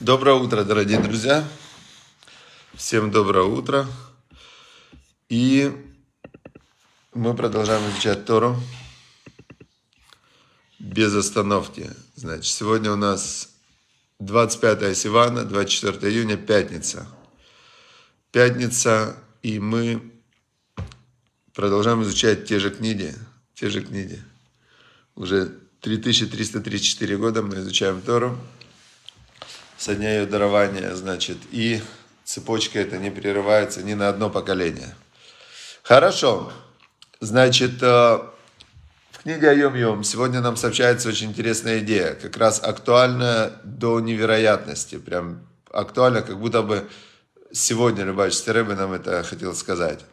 Доброе утро, дорогие друзья. Всем доброе утро. И мы продолжаем изучать Тору без остановки. Значит, сегодня у нас 25 Сивана, 24 июня, пятница. Пятница, и мы продолжаем изучать те же книги, те же книги. Уже 3334 года мы изучаем Тору со дня ее дарования, значит, и цепочка эта не прерывается ни на одно поколение. Хорошо. Значит, э, в книге Айом Йом сегодня нам сообщается очень интересная идея, как раз актуальная до невероятности, прям актуально, как будто бы сегодня любач. Рэбе нам это хотел сказать.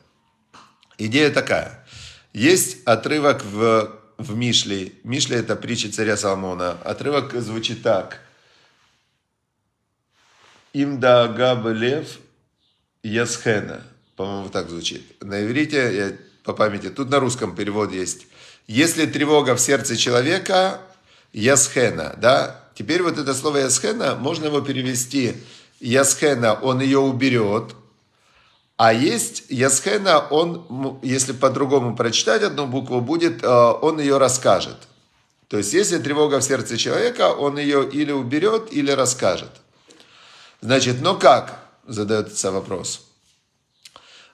Идея такая. Есть отрывок в, в Мишле. Мишле – это притча царя Соломона. Отрывок звучит так – им да лев ясхена. По-моему, так звучит. На иврите, я по памяти, тут на русском перевод есть. Если тревога в сердце человека, ясхена, да? Теперь вот это слово ясхена, можно его перевести ясхена, он ее уберет, а есть Ясхена, он, если по-другому прочитать одну букву будет, э, он ее расскажет. То есть, если тревога в сердце человека, он ее или уберет, или расскажет. Значит, но как? Задается вопрос.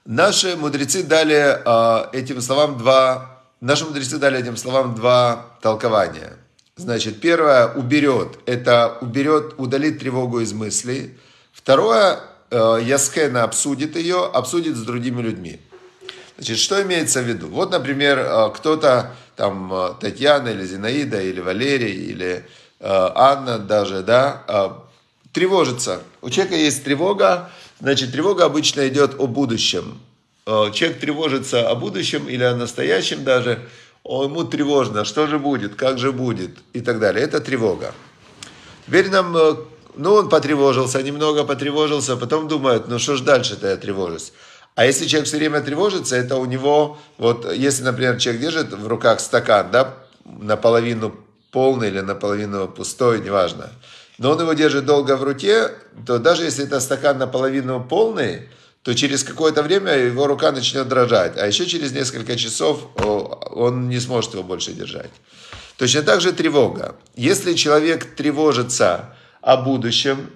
Наши мудрецы дали э, этим словам два... Наши мудрецы дали этим словам два толкования. Значит, первое – уберет. Это уберет, удалит тревогу из мыслей. Второе – э, Ясхена обсудит ее, обсудит с другими людьми. Значит, что имеется в виду? Вот, например, э, кто-то, там, э, Татьяна или Зинаида, или Валерий, или э, Анна даже, да, Тревожится. У человека есть тревога, значит, тревога обычно идет о будущем. Э, человек тревожится о будущем или о настоящем даже, ему тревожно, что же будет, как же будет и так далее. Это тревога. Теперь нам, э, ну, он потревожился, немного потревожился, потом думает, ну, что ж дальше-то я тревожусь. А если человек все время тревожится, это у него, вот если, например, человек держит в руках стакан, да, наполовину полный или наполовину пустой, неважно, но он его держит долго в руке, то даже если это стакан наполовину полный, то через какое-то время его рука начнет дрожать, а еще через несколько часов он не сможет его больше держать. Точно так же тревога. Если человек тревожится о будущем,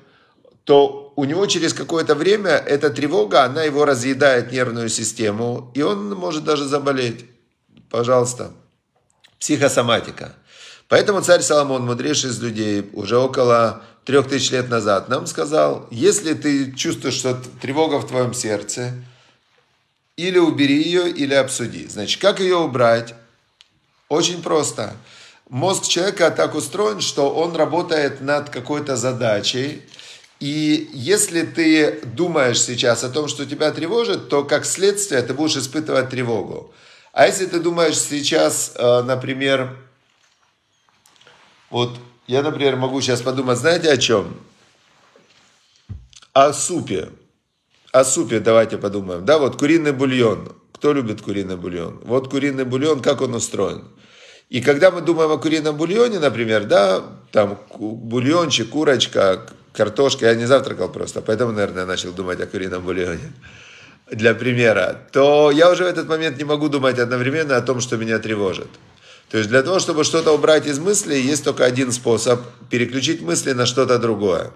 то у него через какое-то время эта тревога, она его разъедает нервную систему, и он может даже заболеть. Пожалуйста. Психосоматика – Поэтому царь Соломон, мудрейший из людей, уже около трех тысяч лет назад нам сказал, если ты чувствуешь, что тревога в твоем сердце, или убери ее, или обсуди. Значит, как ее убрать? Очень просто. Мозг человека так устроен, что он работает над какой-то задачей, и если ты думаешь сейчас о том, что тебя тревожит, то как следствие ты будешь испытывать тревогу. А если ты думаешь сейчас, э, например, вот я, например, могу сейчас подумать, знаете о чем? О супе. О супе давайте подумаем. Да, вот куриный бульон. Кто любит куриный бульон? Вот куриный бульон, как он устроен. И когда мы думаем о курином бульоне, например, да, там бульончик, курочка, картошка, я не завтракал просто, поэтому, наверное, начал думать о курином бульоне для примера, то я уже в этот момент не могу думать одновременно о том, что меня тревожит. То есть для того, чтобы что-то убрать из мысли, есть только один способ – переключить мысли на что-то другое.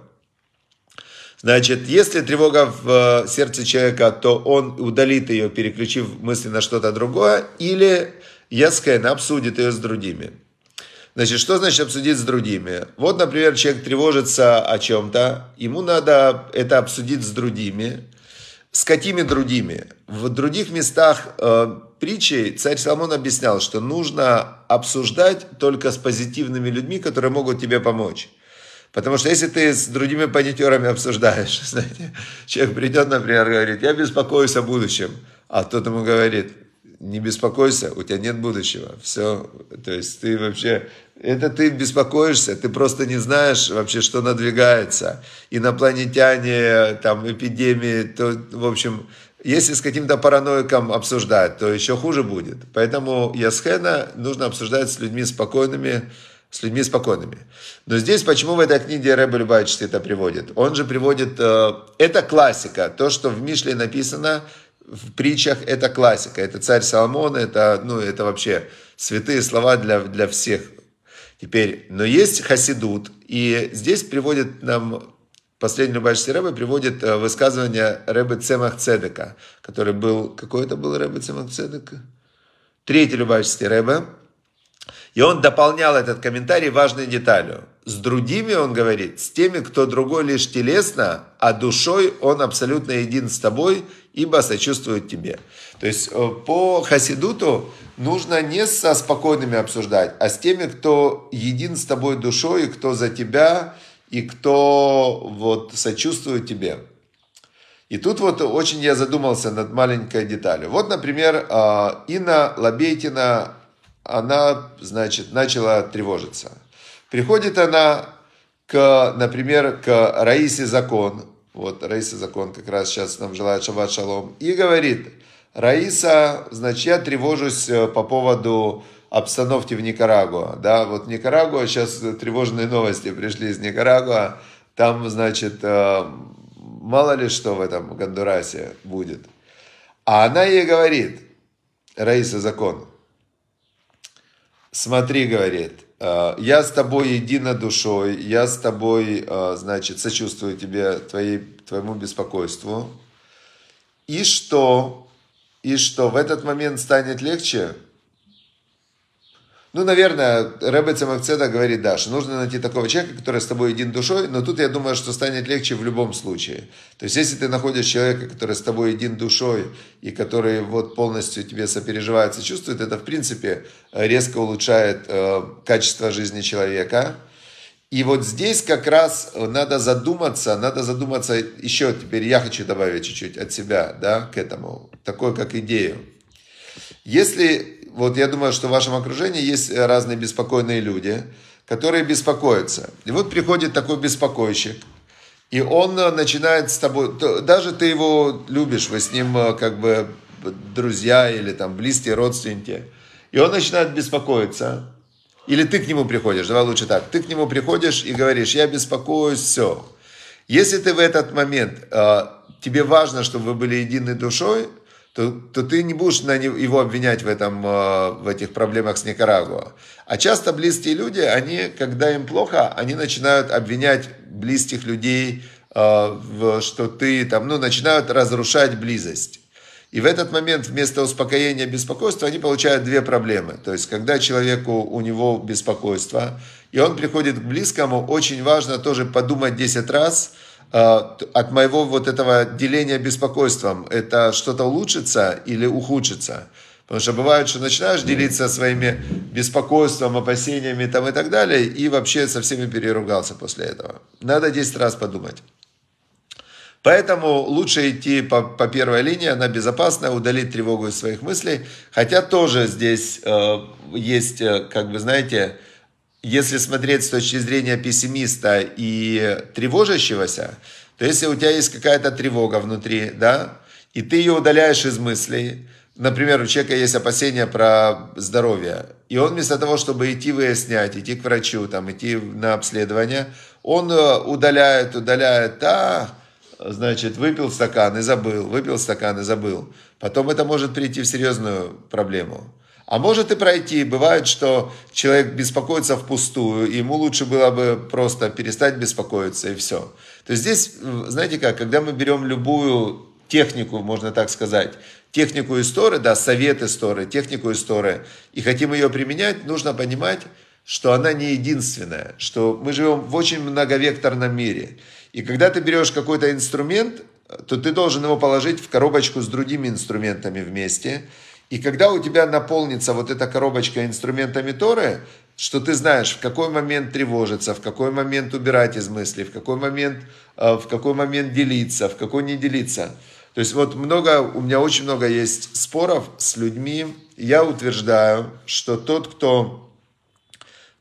Значит, если тревога в э, сердце человека, то он удалит ее, переключив мысли на что-то другое, или Яскайн обсудит ее с другими. Значит, что значит обсудить с другими? Вот, например, человек тревожится о чем-то, ему надо это обсудить с другими – с какими другими? В других местах э, притчи царь Соломон объяснял, что нужно обсуждать только с позитивными людьми, которые могут тебе помочь. Потому что если ты с другими панитерами обсуждаешь, знаете, человек придет, например, говорит, я беспокоюсь о будущем, а тот ему говорит, не беспокойся, у тебя нет будущего. Все, то есть ты вообще, это ты беспокоишься, ты просто не знаешь вообще, что надвигается. Инопланетяне, там, эпидемии, то, в общем, если с каким-то параноиком обсуждать, то еще хуже будет. Поэтому Ясхена нужно обсуждать с людьми спокойными, с людьми спокойными. Но здесь почему в этой книге Рэбе Любавич это приводит? Он же приводит, э, это классика, то, что в Мишле написано, в притчах это классика, это царь Соломон, это, ну, это вообще святые слова для, для всех. Теперь, но есть хасидут, и здесь приводит нам, последний Любавичский Рэбе приводит э, высказывание Рэбе Цемах Цедека, который был, какой это был Рэбе Цемах Цедека? Третий Любавичский Рэбе, и он дополнял этот комментарий важной деталью. С другими, он говорит, с теми, кто другой лишь телесно, а душой он абсолютно един с тобой – ибо сочувствуют тебе. То есть э, по Хасидуту нужно не со спокойными обсуждать, а с теми, кто един с тобой душой, и кто за тебя, и кто вот сочувствует тебе. И тут вот очень я задумался над маленькой деталью. Вот, например, э, Инна Лобейтина, она, значит, начала тревожиться. Приходит она, к, например, к Раисе Закон, вот, Раиса Закон как раз сейчас нам желает шаббат шалом. И говорит, Раиса, значит, я тревожусь э, по поводу обстановки в Никарагуа. Да, вот Никарагуа, сейчас тревожные новости пришли из Никарагуа. Там, значит, э, мало ли что в этом Гондурасе будет. А она ей говорит, Раиса Закон, смотри, говорит, Э, я с тобой едина душой, я с тобой, э, значит, сочувствую тебе, твоей, твоему беспокойству. И что? И что, в этот момент станет легче? Ну, наверное, Рэбе Цемакцеда говорит, да, что нужно найти такого человека, который с тобой един душой, но тут я думаю, что станет легче в любом случае. То есть, если ты находишь человека, который с тобой един душой и который вот полностью тебе сопереживает, сочувствует, это, в принципе, резко улучшает э, качество жизни человека. И вот здесь как раз надо задуматься, надо задуматься еще, теперь я хочу добавить чуть-чуть от себя, да, к этому, такой как идею. Если вот я думаю, что в вашем окружении есть э, разные беспокойные люди, которые беспокоятся. И вот приходит такой беспокойщик, и он э, начинает с тобой, даже ты его любишь, вы с ним э, как бы друзья или там близкие родственники, и он начинает беспокоиться. Или ты к нему приходишь, давай лучше так, ты к нему приходишь и говоришь, я беспокоюсь, все. Если ты в этот момент, тебе важно, чтобы вы были единой душой, то, то ты не будешь на него, его обвинять в, этом, э, в этих проблемах с Никарагуа. А часто близкие люди, они, когда им плохо, они начинают обвинять близких людей, э, что ты там, ну, начинают разрушать близость. И в этот момент вместо успокоения беспокойства они получают две проблемы. То есть, когда человеку у него беспокойство, и он приходит к близкому, очень важно тоже подумать 10 раз – а, от моего вот этого деления беспокойством, это что-то улучшится или ухудшится? Потому что бывает, что начинаешь делиться своими беспокойством, опасениями там и так далее, и вообще со всеми переругался после этого. Надо 10 раз подумать. Поэтому лучше идти по, по первой линии, она безопасная удалить тревогу из своих мыслей. Хотя тоже здесь э, есть, э, как вы знаете, э, если смотреть с точки зрения пессимиста и тревожащегося, то если у тебя есть какая-то тревога внутри, да, и ты ее удаляешь из мыслей, например, у человека есть опасения про здоровье, и он вместо того, чтобы идти выяснять, идти к врачу, там, идти на обследование, он э, удаляет, удаляет, а, значит, выпил стакан и забыл, выпил стакан и забыл. Потом это может прийти в серьезную проблему. А может и пройти. Бывает, что человек беспокоится впустую, и ему лучше было бы просто перестать беспокоиться и все. То есть здесь, знаете как, когда мы берем любую технику, можно так сказать, технику истории, да, советы истории, технику истории, и хотим ее применять, нужно понимать, что она не единственная, что мы живем в очень многовекторном мире. И когда ты берешь какой-то инструмент, то ты должен его положить в коробочку с другими инструментами вместе – и когда у тебя наполнится вот эта коробочка инструментами Торы, что ты знаешь, в какой момент тревожиться, в какой момент убирать из мыслей, в какой момент, э, в какой момент делиться, в какой не делиться. То есть вот много, у меня очень много есть споров с людьми. Я утверждаю, что тот, кто,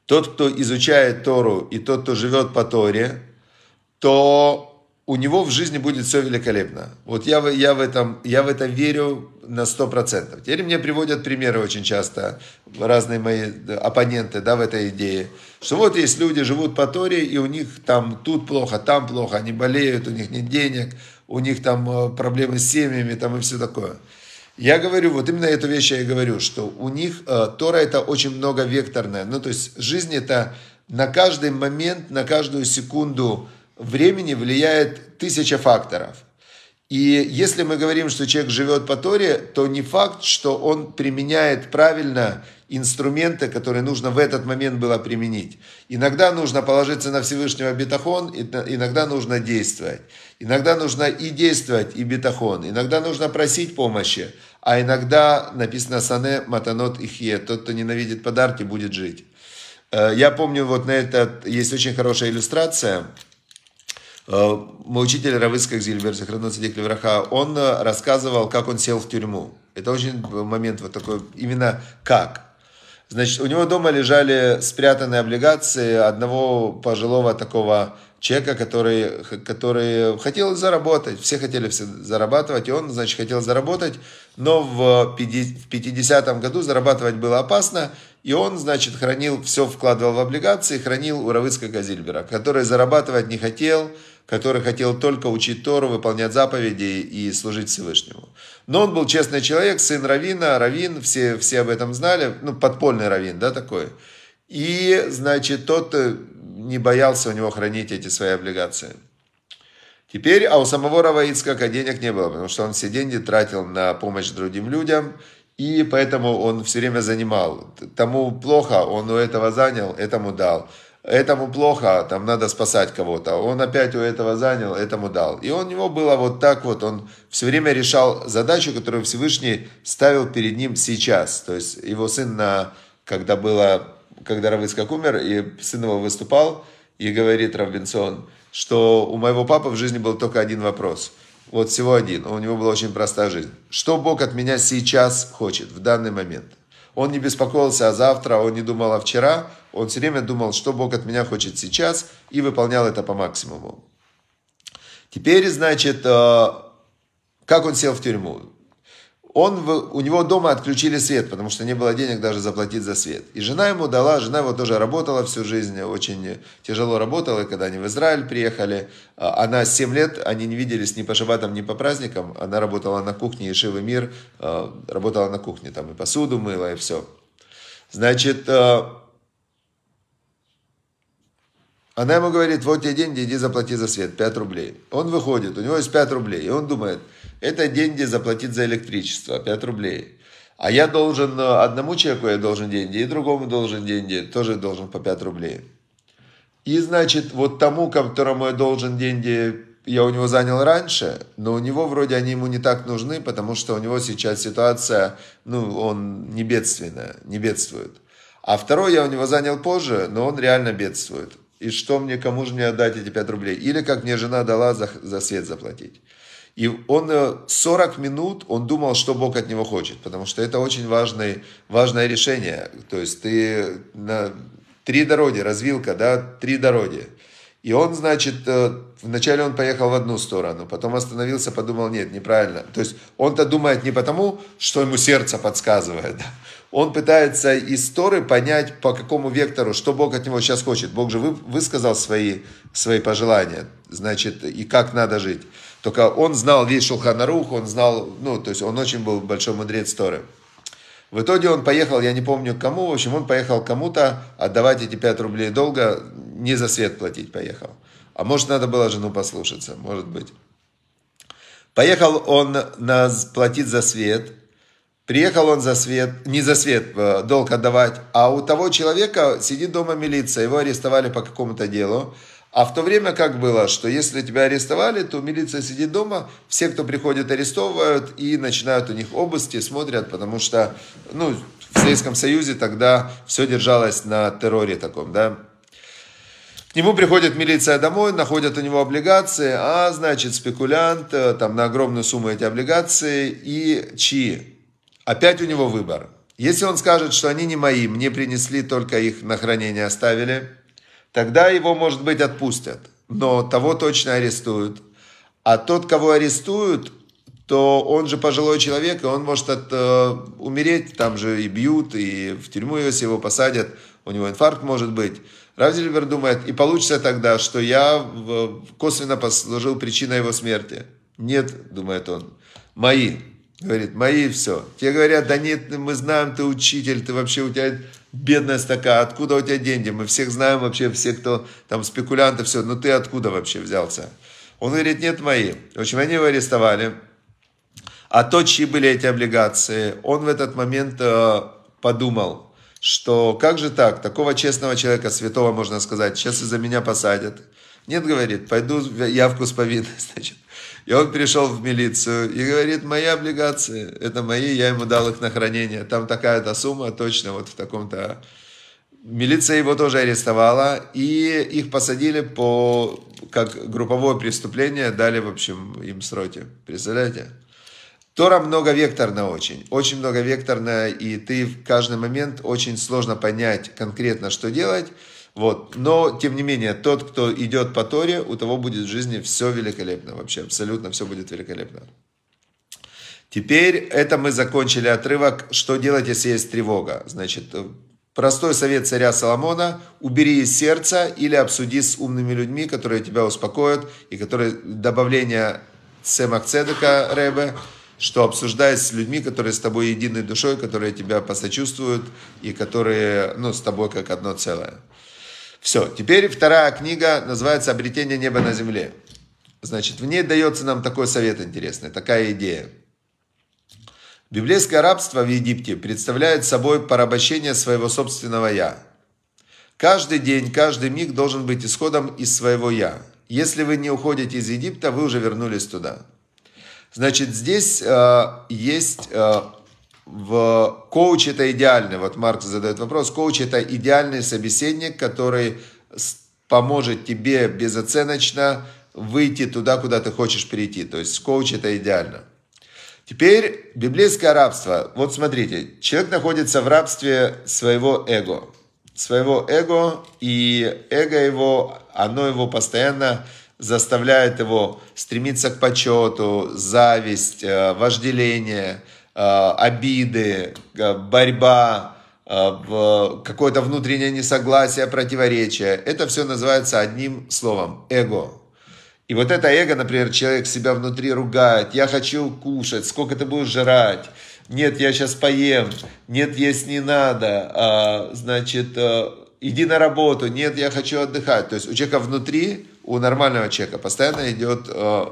тот, кто изучает Тору и тот, кто живет по Торе, то у него в жизни будет все великолепно. Вот я, я, в, этом, я в это верю, на 100%. Теперь мне приводят примеры очень часто, разные мои оппоненты да, в этой идее, что вот есть люди, живут по Торе, и у них там тут плохо, там плохо, они болеют, у них нет денег, у них там э, проблемы с семьями там и все такое. Я говорю, вот именно эту вещь я и говорю, что у них э, Тора это очень многовекторная. Ну, то есть жизнь это на каждый момент, на каждую секунду времени влияет тысяча факторов – и если мы говорим, что человек живет по Торе, то не факт, что он применяет правильно инструменты, которые нужно в этот момент было применить. Иногда нужно положиться на Всевышнего бетахон, иногда нужно действовать. Иногда нужно и действовать, и бетахон. Иногда нужно просить помощи. А иногда написано «Сане матанот ихе» – «Тот, кто ненавидит подарки, будет жить». Э, я помню, вот на этот есть очень хорошая иллюстрация – Э, мой учитель Равыцкак Зильбер, Сахранацидик Враха, он э, рассказывал, как он сел в тюрьму. Это очень момент вот такой, именно как. Значит, у него дома лежали спрятанные облигации одного пожилого такого человека, который, который хотел заработать. Все хотели все зарабатывать, и он, значит, хотел заработать, но в 50-м году зарабатывать было опасно, и он, значит, хранил, все вкладывал в облигации, хранил у Равыцкого Зильбера, который зарабатывать не хотел, который хотел только учить Тору, выполнять заповеди и служить Всевышнему. Но он был честный человек, сын Равина, Равин, все, все об этом знали, ну, подпольный Равин, да, такой. И, значит, тот э, не боялся у него хранить эти свои облигации. Теперь, а у самого Рава Ицкака денег не было, потому что он все деньги тратил на помощь другим людям, и поэтому он все время занимал. Тому плохо, он у этого занял, этому дал этому плохо, там надо спасать кого-то. Он опять у этого занял, этому дал. И у него было вот так вот, он все время решал задачу, которую Всевышний ставил перед ним сейчас. То есть его сын, на, когда, было, когда Равыцкак умер, и сын его выступал, и говорит Равбинсон, что у моего папы в жизни был только один вопрос. Вот всего один. У него была очень простая жизнь. Что Бог от меня сейчас хочет, в данный момент? Он не беспокоился о завтра, он не думал о вчера, он все время думал, что Бог от меня хочет сейчас, и выполнял это по максимуму. Теперь, значит, э, как он сел в тюрьму? он, у него дома отключили свет, потому что не было денег даже заплатить за свет. И жена ему дала, жена его тоже работала всю жизнь, очень тяжело работала, и когда они в Израиль приехали. А, она 7 лет, они не виделись ни по шабатам, ни по праздникам. Она работала на кухне, и Шивы Мир а, работала на кухне, там и посуду мыла, и все. Значит, а, она ему говорит, вот тебе деньги, иди заплати за свет, 5 рублей. Он выходит, у него есть 5 рублей, и он думает, это деньги заплатить за электричество, 5 рублей. А я должен, э, одному человеку я должен деньги, и другому должен деньги, тоже должен по 5 рублей. И значит, вот тому, которому я должен деньги, я у него занял раньше, но у него вроде они ему не так нужны, потому что у него сейчас ситуация, ну, он не бедственная, не бедствует. А второй я у него занял позже, но он реально бедствует и что мне, кому же мне отдать эти 5 рублей, или как мне жена дала за, за свет заплатить. И он 40 э, минут, он думал, что Бог от него хочет, потому что это очень важный, важное решение. То есть ты на три дороги, развилка, да, три дороги. И он, значит, э, вначале он поехал в одну сторону, потом остановился, подумал, нет, неправильно. То есть он-то думает не потому, что ему сердце подсказывает, да? он пытается из Торы понять, по какому вектору, что Бог от него сейчас хочет. Бог же вы, высказал свои, свои пожелания, значит, и как надо жить. Только он знал весь Шулханарух, он знал, ну, то есть он очень был большой мудрец Торы. В итоге он поехал, я не помню кому, в общем, он поехал кому-то отдавать эти 5 рублей долга, не за свет платить поехал. А может, надо было жену послушаться, может быть. Поехал он на платить за свет – Приехал он за свет, не за свет, э, долг отдавать, а у того человека сидит дома милиция, его арестовали по какому-то делу. А в то время как было, что если тебя арестовали, то милиция сидит дома, все, кто приходит, арестовывают и начинают у них обыски, смотрят, потому что, ну, в Советском Союзе тогда все держалось на терроре таком, да. К нему приходит милиция домой, находят у него облигации, а, значит, спекулянт, э, там, на огромную сумму эти облигации, и чьи? Опять у него выбор. Если он скажет, что они не мои, мне принесли, только их на хранение оставили, тогда его, может быть, отпустят. Но того точно арестуют. А тот, кого арестуют, то он же пожилой человек, и он может от, э, умереть, там же и бьют, и в тюрьму, его если его посадят, у него инфаркт может быть. Равзельбер думает, и получится тогда, что я косвенно послужил причиной его смерти. Нет, думает он, мои. Говорит, мои все. Те говорят, да нет, мы знаем, ты учитель, ты вообще, у тебя бедность такая, откуда у тебя деньги? Мы всех знаем вообще, все, кто там спекулянты, все, но ты откуда вообще взялся? Он говорит, нет, мои. В общем, они его арестовали. А то, чьи были эти облигации, он в этот момент э, подумал, что как же так, такого честного человека, святого, можно сказать, сейчас из-за меня посадят. Нет, говорит, пойду явку с повинной, значит, и он перешел в милицию и говорит, мои облигации, это мои, я ему дал их на хранение. Там такая-то сумма, точно вот в таком-то... Милиция его тоже арестовала, и их посадили по... как групповое преступление, дали, в общем, им сроки. Представляете? Тора многовекторна очень, очень многовекторна, и ты в каждый момент очень сложно понять конкретно, что делать. Вот. Но, тем не менее, тот, кто идет по Торе, у того будет в жизни все великолепно вообще, абсолютно все будет великолепно. Теперь это мы закончили отрывок «Что делать, если есть тревога?». Значит, э, простой совет царя Соломона – убери из сердца или обсуди с умными людьми, которые тебя успокоят, и которые добавление Сэма Цедека Рэбе, что обсуждай с людьми, которые с тобой единой душой, которые тебя посочувствуют и которые ну, с тобой как одно целое. Все, теперь вторая книга называется «Обретение неба на земле». Значит, в ней дается нам такой совет интересный, такая идея. Библейское рабство в Египте представляет собой порабощение своего собственного «я». Каждый день, каждый миг должен быть исходом из своего «я». Если вы не уходите из Египта, вы уже вернулись туда. Значит, здесь э, есть э, в коуч это идеальный, вот Марк задает вопрос, коуч это идеальный собеседник, который поможет тебе безоценочно выйти туда, куда ты хочешь перейти. То есть коуч это идеально. Теперь библейское рабство. Вот смотрите, человек находится в рабстве своего эго. Своего эго, и эго его, оно его постоянно заставляет его стремиться к почету, зависть, э, вожделение – Э, обиды, э, борьба, э, какое-то внутреннее несогласие, противоречие. Это все называется одним словом – эго. И вот это эго, например, человек себя внутри ругает. Я хочу кушать, сколько ты будешь жрать? Нет, я сейчас поем. Нет, есть не надо. А, значит, иди на работу. Нет, я хочу отдыхать. То есть у человека внутри, у нормального человека постоянно идет,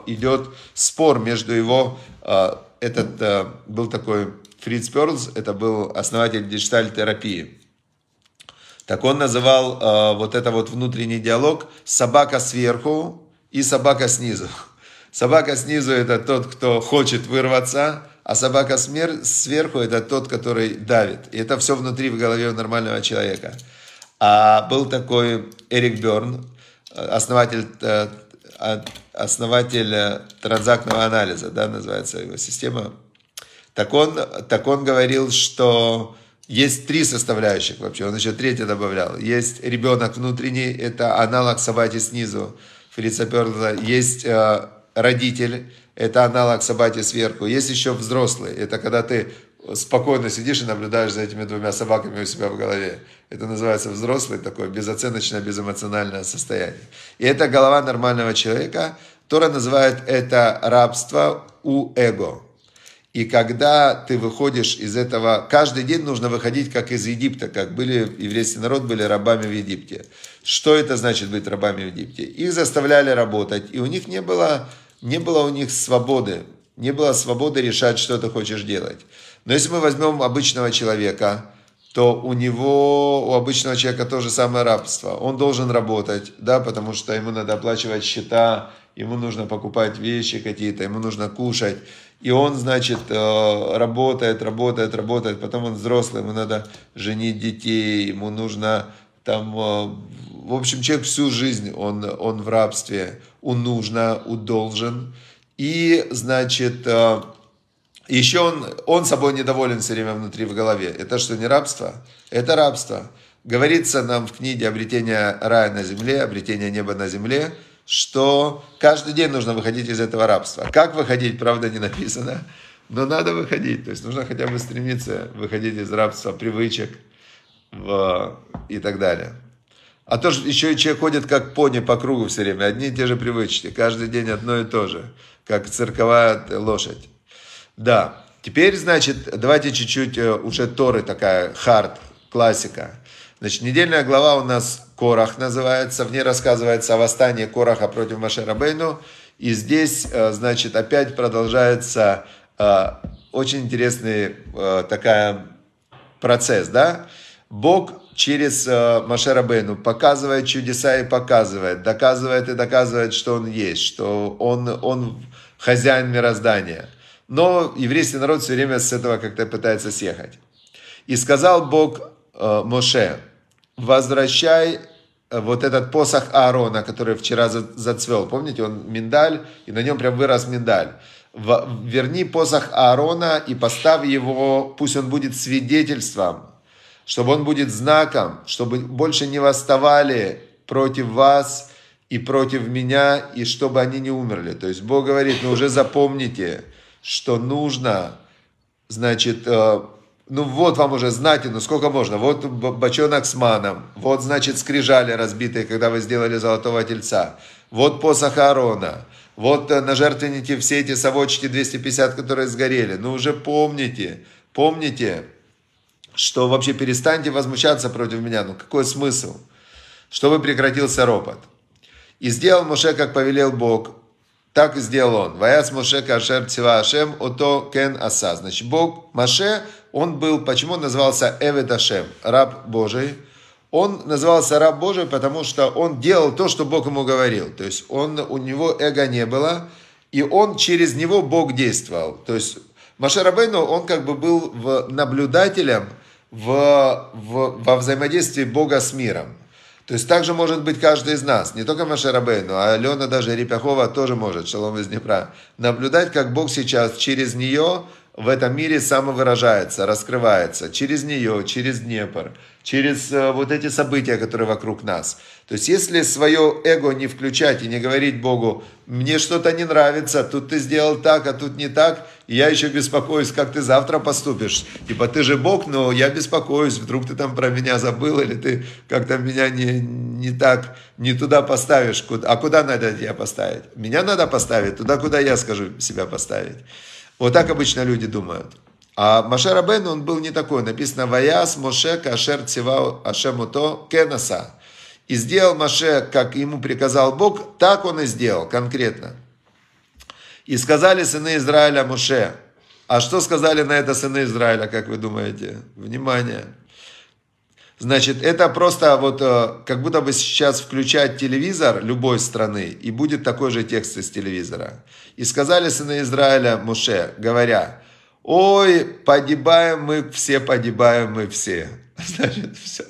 идет спор между его этот э, был такой Фриц Перлс, это был основатель диджиталь-терапии. Так он называл э, вот это вот внутренний диалог «собака сверху и собака снизу». Собака снизу – это тот, кто хочет вырваться, а собака сверху – это тот, который давит. И это все внутри в голове у нормального человека. А был такой Эрик Берн, э, основатель основатель э, транзактного анализа, да, называется его система. Так он, так он говорил, что есть три составляющих вообще, он еще третье добавлял. Есть ребенок внутренний, это аналог собаки снизу, Фрица Перла. Есть э, родитель, это аналог собаки сверху. Есть еще взрослый, это когда ты спокойно сидишь и наблюдаешь за этими двумя собаками у себя в голове. Это называется взрослый такое безоценочное, безэмоциональное состояние. И это голова нормального человека. Тора называет это рабство у эго. И когда ты выходишь из этого, каждый день нужно выходить как из Египта, как были еврейский народ были рабами в Египте. Что это значит быть рабами в Египте? Их заставляли работать, и у них не было, не было у них свободы, не было свободы решать, что ты хочешь делать. Но если мы возьмем обычного человека, то у него, у обычного человека то же самое рабство. Он должен работать, да, потому что ему надо оплачивать счета, ему нужно покупать вещи какие-то, ему нужно кушать. И он, значит, э, работает, работает, работает, потом он взрослый, ему надо женить детей, ему нужно там, э, в общем, человек всю жизнь, он, он в рабстве, он нужно, он должен. И, значит, э, еще он, он собой недоволен все время внутри в голове. Это что, не рабство? Это рабство. Говорится нам в книге «Обретение рая на земле», «Обретение неба на земле», что каждый день нужно выходить из этого рабства. Как выходить, правда, не написано, но надо выходить. То есть нужно хотя бы стремиться выходить из рабства привычек в... и так далее. А то, что еще и человек ходит как пони по кругу все время, одни и те же привычки, каждый день одно и то же, как цирковая лошадь. Да. Теперь, значит, давайте чуть-чуть э, уже Торы такая, хард, классика. Значит, недельная глава у нас Корах называется. В ней рассказывается о восстании Кораха против Машерабейну. И здесь, э, значит, опять продолжается э, очень интересный такая процесс, да? Бог через Машерабейну показывает чудеса и показывает, доказывает и доказывает, что он есть, что он, он хозяин мироздания – но еврейский народ все время с этого как-то пытается съехать. И сказал Бог э, Моше, возвращай э, вот этот посох Аарона, который вчера зацвел. Помните, он миндаль, и на нем прям вырос миндаль. Верни посох Аарона и поставь его, пусть он будет свидетельством, чтобы он будет знаком, чтобы больше не восставали против вас и против меня, и чтобы они не умерли. То есть Бог говорит, ну уже запомните, что нужно, значит, э, ну вот вам уже знаете, ну сколько можно, вот бочонок с маном, вот, значит, скрижали разбитые, когда вы сделали золотого тельца, вот посох Аарона, вот э, на жертвеннике все эти совочки 250, которые сгорели. Ну уже помните, помните, что вообще перестаньте возмущаться против меня. Ну какой смысл? Чтобы прекратился ропот. И сделал Муше, как повелел Бог, так сделал он. Ваяс Моше Кашер Цива Ашем Ото Кен Аса. Значит, Бог Моше, он был, почему он назывался Эвет Ашем, раб Божий? Он назывался раб Божий, потому что он делал то, что Бог ему говорил. То есть он, у него эго не было, и он через него Бог действовал. То есть Маше Рабейну, он как бы был в наблюдателем в, в, во взаимодействии Бога с миром. То есть также может быть каждый из нас, не только Маша Машарабейну, а Алена даже Репяхова тоже может, шалом из Днепра, наблюдать, как Бог сейчас через нее в этом мире самовыражается, раскрывается, через нее, через Днепр, через э, вот эти события, которые вокруг нас. То есть если свое эго не включать и не говорить Богу, мне что-то не нравится, тут ты сделал так, а тут не так, и я еще беспокоюсь, как ты завтра поступишь. Типа ты же Бог, но я беспокоюсь, вдруг ты там про меня забыл, или ты как-то меня не, не так, не туда поставишь. куда? А куда надо тебя поставить? Меня надо поставить туда, куда я скажу себя поставить. Вот так обычно люди думают. А Маше Рабен, он был не такой. Написано «Ваяс Моше кашер цивау ашемуто кенаса». И сделал Маше, как ему приказал Бог, так он и сделал конкретно. И сказали сыны Израиля Муше. А что сказали на это сыны Израиля, как вы думаете? Внимание. Значит, это просто вот э, как будто бы сейчас включать телевизор любой страны, и будет такой же текст из телевизора. И сказали сыны Израиля Муше, говоря, Ой, погибаем мы все, погибаем мы все. Значит, все.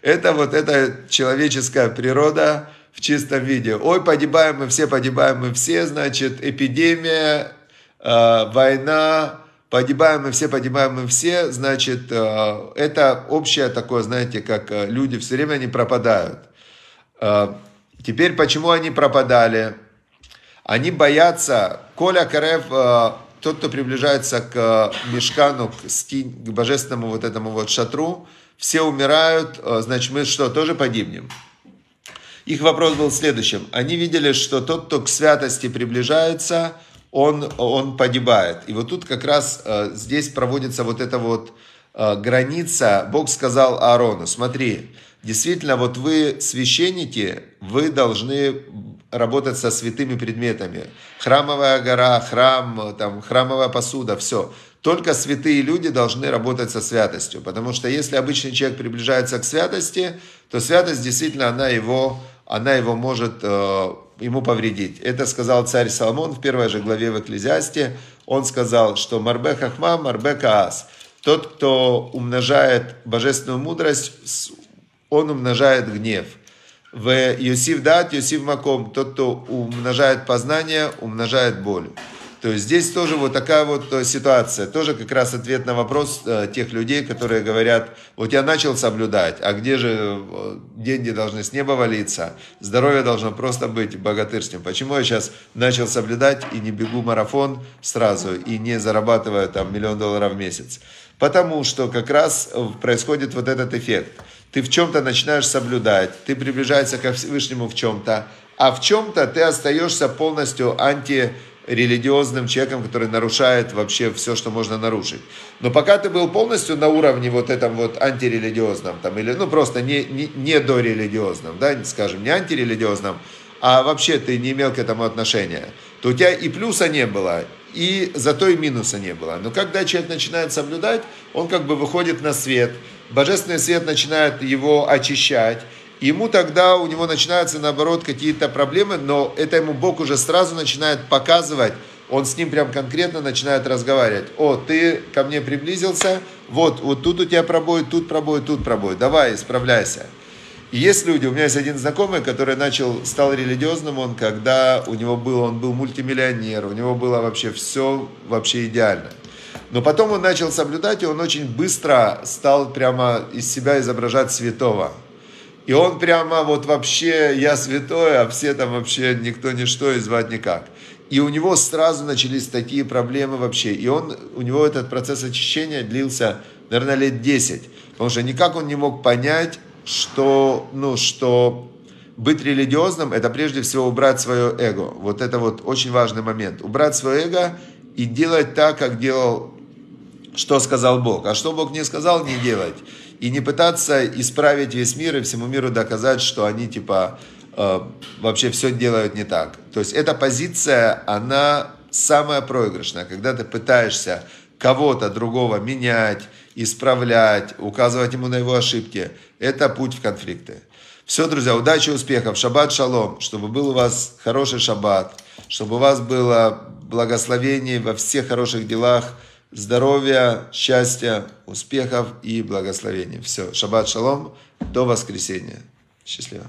Это вот эта человеческая природа в чистом виде. Ой, погибаем мы все, погибаем мы все. Значит, эпидемия, э, война, погибаем мы все, погибаем мы все, значит, а, это общее такое, знаете, как а, люди все время не пропадают. Теперь почему они пропадали? Они боятся, Коля Карев тот, кто приближается к э, мешкану, к, стинь, к божественному вот этому вот шатру, все умирают, э, значит, мы что, тоже погибнем? Их вопрос был следующим. Они видели, что тот, кто к святости приближается, он, он погибает. И вот тут как раз э, здесь проводится вот эта вот граница. Бог сказал Аарону, смотри, действительно, вот вы священники, вы должны работать со святыми предметами. Храмовая гора, храм, там, храмовая посуда, все. Только святые люди должны работать со святостью, потому что если обычный человек приближается к святости, то святость действительно она его, она его может э, ему повредить. Это сказал царь Соломон в первой же главе в Экклезиасте. Он сказал, что Марбек Ахма, Марбек Аас. Тот, кто умножает божественную мудрость, он умножает гнев – в Йосиф дат, Йосиф маком, тот, кто умножает познание, умножает боль. То есть здесь тоже вот такая вот э, ситуация, тоже как раз ответ на вопрос э, тех людей, которые говорят, вот я начал соблюдать, а где же э, деньги должны с неба валиться, здоровье должно просто быть богатырским. Почему я сейчас начал соблюдать и не бегу марафон сразу, и не зарабатываю там миллион долларов в месяц? Потому что как раз происходит вот этот эффект – ты в чем-то начинаешь соблюдать, ты приближаешься к Всевышнему в чем-то, а в чем-то ты остаешься полностью антирелигиозным человеком, который нарушает вообще все, что можно нарушить. Но пока ты был полностью на уровне вот этом вот антирелигиозном, там, или, ну, просто не, не, не дорелигиозном, да, скажем, не антирелигиозном, а вообще ты не имел к этому отношения, то у тебя и плюса не было, и зато и минуса не было. Но когда человек начинает соблюдать, он как бы выходит на свет – божественный свет начинает его очищать, ему тогда у него начинаются, наоборот, какие-то проблемы, но это ему Бог уже сразу начинает показывать, он с ним прям конкретно начинает разговаривать. О, ты ко мне приблизился, вот, вот тут у тебя пробой, тут пробой, тут пробой, давай, исправляйся. И есть люди, у меня есть один знакомый, который начал, стал религиозным, он когда у него был, он был мультимиллионер, у него было вообще все вообще идеально. Но потом он начал соблюдать, и он очень быстро стал прямо из себя изображать святого. И он прямо вот вообще, я святой, а все там вообще никто ничто и звать никак. И у него сразу начались такие проблемы вообще. И он, у него этот процесс очищения длился, наверное, лет 10. Потому что никак он не мог понять, что, ну, что быть религиозным – это прежде всего убрать свое эго. Вот это вот очень важный момент. Убрать свое эго – и делать так, как делал, что сказал Бог. А что Бог не сказал, не делать. И не пытаться исправить весь мир и всему миру доказать, что они типа э, вообще все делают не так. То есть эта позиция, она самая проигрышная, когда ты пытаешься кого-то другого менять, исправлять, указывать ему на его ошибки. Это путь в конфликты. Все, друзья, удачи, успехов, шаббат шалом, чтобы был у вас хороший шаббат чтобы у вас было благословение во всех хороших делах, здоровья, счастья, успехов и благословений. Все, шаббат шалом, до воскресенья. Счастливо.